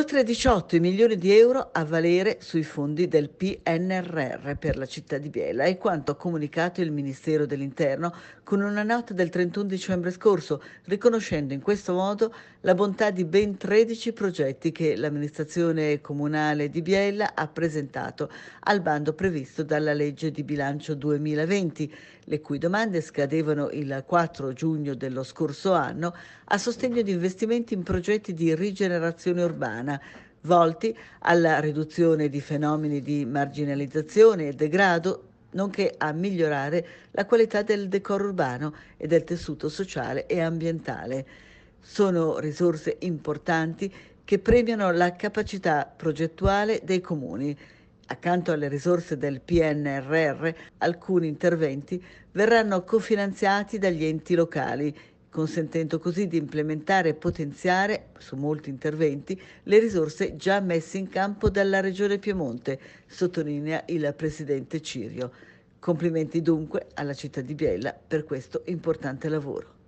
Oltre 18 milioni di euro a valere sui fondi del PNRR per la città di Biella, è quanto ha comunicato il Ministero dell'Interno con una nota del 31 dicembre scorso, riconoscendo in questo modo la bontà di ben 13 progetti che l'amministrazione comunale di Biella ha presentato al bando previsto dalla legge di bilancio 2020, le cui domande scadevano il 4 giugno dello scorso anno a sostegno di investimenti in progetti di rigenerazione urbana urbana, volti alla riduzione di fenomeni di marginalizzazione e degrado, nonché a migliorare la qualità del decoro urbano e del tessuto sociale e ambientale. Sono risorse importanti che premiano la capacità progettuale dei comuni. Accanto alle risorse del PNRR, alcuni interventi verranno cofinanziati dagli enti locali consentendo così di implementare e potenziare, su molti interventi, le risorse già messe in campo dalla Regione Piemonte, sottolinea il Presidente Cirio. Complimenti dunque alla città di Biella per questo importante lavoro.